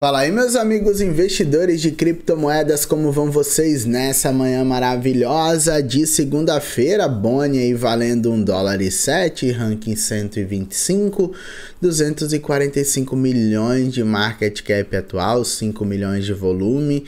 Fala aí, meus amigos investidores de criptomoedas, como vão vocês nessa manhã maravilhosa de segunda-feira? Bonnie aí valendo 1 dólar e 7, ranking 125, 245 milhões de market cap atual, 5 milhões de volume,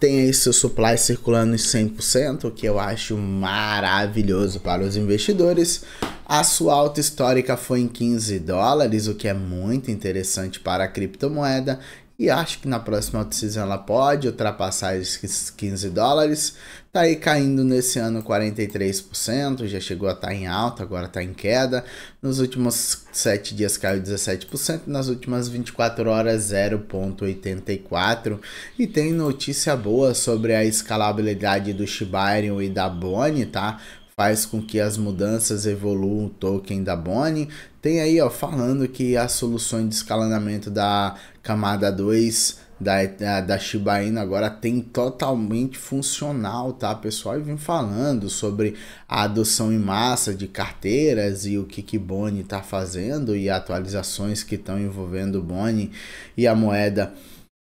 tem aí seu supply circulando em 100%, o que eu acho maravilhoso para os investidores. A sua alta histórica foi em 15 dólares, o que é muito interessante para a criptomoeda, e acho que na próxima decisão ela pode ultrapassar esses 15 dólares. Tá aí caindo nesse ano 43%, já chegou a estar tá em alta, agora está em queda. Nos últimos 7 dias caiu 17%, nas últimas 24 horas 0.84. E tem notícia boa sobre a escalabilidade do Shibarium e da Boni, tá? faz com que as mudanças evoluam o token da Bonnie. Tem aí ó, falando que as soluções de escalonamento da camada 2 da, da Shiba Inu agora tem totalmente funcional, tá pessoal? E vem falando sobre a adoção em massa de carteiras e o que, que Bonnie está fazendo e atualizações que estão envolvendo Bonnie e a moeda.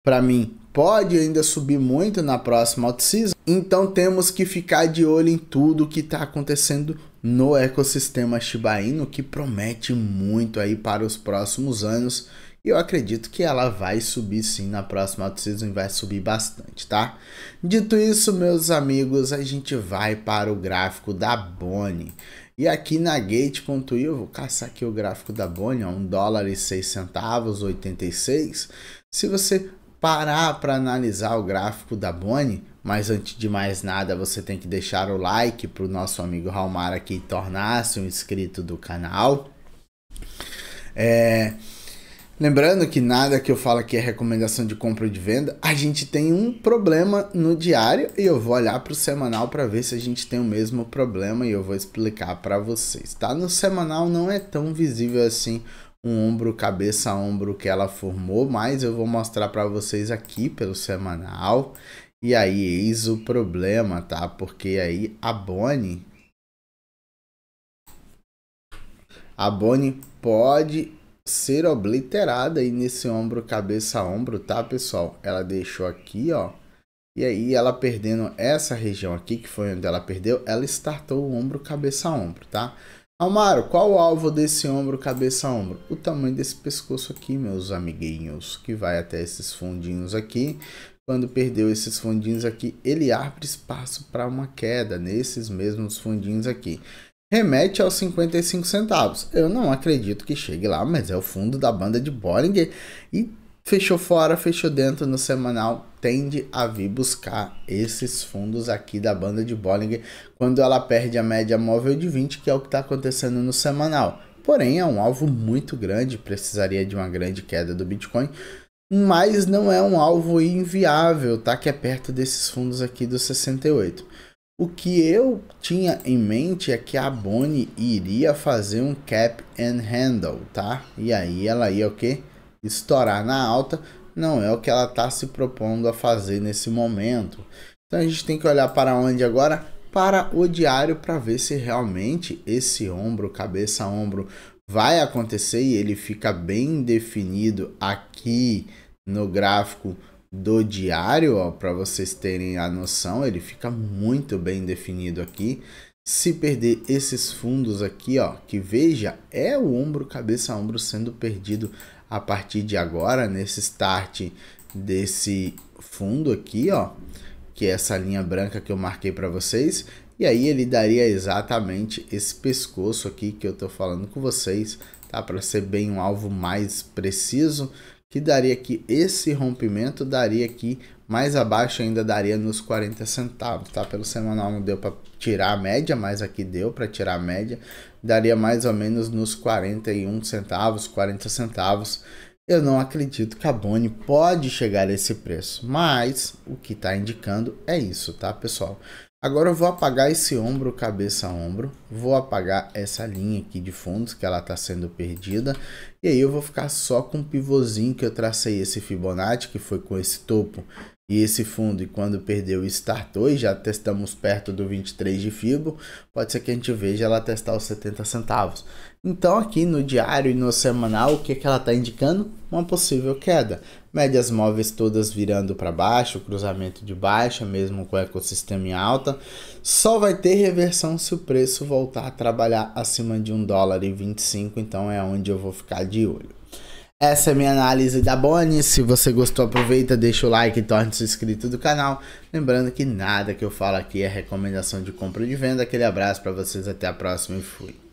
Para mim, pode ainda subir muito na próxima off então temos que ficar de olho em tudo que está acontecendo no ecossistema Shiba Inu, que promete muito aí para os próximos anos. E eu acredito que ela vai subir sim na próxima off-season e vai subir bastante, tá? Dito isso, meus amigos, a gente vai para o gráfico da Bonnie. E aqui na Gate.io, eu vou caçar aqui o gráfico da Bonnie, ó, 1 dólar e 6 centavos, 86. Se você parar para analisar o gráfico da Bonnie, mas antes de mais nada, você tem que deixar o like para o nosso amigo Raumar aqui tornar-se um inscrito do canal. É... Lembrando que nada que eu falo aqui é recomendação de compra ou de venda. A gente tem um problema no diário e eu vou olhar para o semanal para ver se a gente tem o mesmo problema e eu vou explicar para vocês, tá? No semanal não é tão visível assim um ombro cabeça ombro que ela formou, mas eu vou mostrar para vocês aqui pelo semanal e aí, eis o problema, tá? Porque aí a Bonnie. A Bonnie pode ser obliterada aí nesse ombro, cabeça ombro, tá, pessoal? Ela deixou aqui, ó. E aí, ela perdendo essa região aqui, que foi onde ela perdeu, ela startou o ombro, cabeça ombro, tá? Amaro, qual o alvo desse ombro, cabeça ombro? O tamanho desse pescoço aqui, meus amiguinhos, que vai até esses fundinhos aqui. Quando perdeu esses fundinhos aqui, ele abre espaço para uma queda nesses mesmos fundinhos aqui. Remete aos 55 centavos. Eu não acredito que chegue lá, mas é o fundo da banda de Bollinger e fechou fora, fechou dentro no semanal, tende a vir buscar esses fundos aqui da banda de Bollinger quando ela perde a média móvel de 20, que é o que está acontecendo no semanal. Porém, é um alvo muito grande, precisaria de uma grande queda do Bitcoin mas não é um alvo inviável, tá? Que é perto desses fundos aqui dos 68. O que eu tinha em mente é que a Bonnie iria fazer um cap and handle, tá? E aí ela ia o quê? Estourar na alta. Não é o que ela tá se propondo a fazer nesse momento. Então a gente tem que olhar para onde agora? Para o diário para ver se realmente esse ombro, cabeça-ombro, vai acontecer e ele fica bem definido aqui no gráfico do diário, para vocês terem a noção, ele fica muito bem definido aqui. Se perder esses fundos aqui, ó, que veja, é o ombro cabeça ombro sendo perdido a partir de agora nesse start desse fundo aqui, ó, que é essa linha branca que eu marquei para vocês, e aí ele daria exatamente esse pescoço aqui que eu estou falando com vocês, tá? Para ser bem um alvo mais preciso, que daria aqui esse rompimento, daria aqui mais abaixo ainda daria nos 40 centavos, tá? Pelo semanal não deu para tirar a média, mas aqui deu para tirar a média, daria mais ou menos nos 41 centavos, 40 centavos. Eu não acredito que a Boni pode chegar a esse preço, mas o que está indicando é isso, tá, pessoal? Agora eu vou apagar esse ombro, cabeça ombro, vou apagar essa linha aqui de fundos que ela está sendo perdida e aí eu vou ficar só com o pivôzinho que eu tracei esse Fibonacci que foi com esse topo e esse fundo, e quando perdeu o Start 2, já testamos perto do 23 de FIBO, pode ser que a gente veja ela testar os 70 centavos. Então aqui no diário e no semanal, o que, é que ela está indicando? Uma possível queda. Médias móveis todas virando para baixo, cruzamento de baixa, mesmo com o ecossistema em alta. Só vai ter reversão se o preço voltar a trabalhar acima de 1 dólar e 25, então é onde eu vou ficar de olho. Essa é a minha análise da Bonnie. Se você gostou, aproveita, deixa o like e torne-se inscrito do canal. Lembrando que nada que eu falo aqui é recomendação de compra ou de venda. Aquele abraço para vocês, até a próxima e fui.